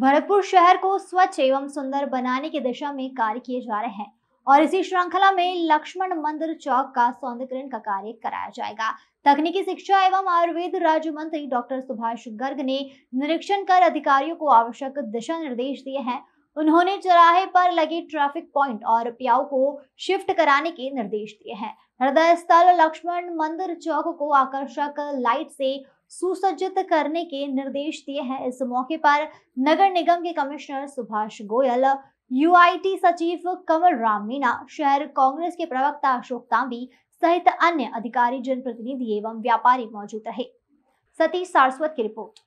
भरतपुर शहर को स्वच्छ एवं सुंदर बनाने की दिशा में कार्य किए जा रहे हैं और इसी श्रृंखला में लक्ष्मण मंदिर चौक का सौंदर्यकरण का कार्य कराया जाएगा तकनीकी शिक्षा एवं आयुर्वेद राज्य मंत्री डॉक्टर सुभाष गर्ग ने निरीक्षण कर अधिकारियों को आवश्यक दिशा निर्देश दिए हैं उन्होंने चौराहे पर लगे ट्रैफिक पॉइंट और प्याऊ को शिफ्ट कराने के निर्देश दिए हैं हृदय स्थल लक्ष्मण मंदिर चौक को आकर्षक लाइट से सुसज्जित करने के निर्देश दिए हैं इस मौके पर नगर निगम के कमिश्नर सुभाष गोयल यूआईटी सचिव कमल राम मीना शहर कांग्रेस के प्रवक्ता अशोक तांबी सहित अन्य अधिकारी जनप्रतिनिधि एवं व्यापारी मौजूद रहे सतीश सारस्वत की रिपोर्ट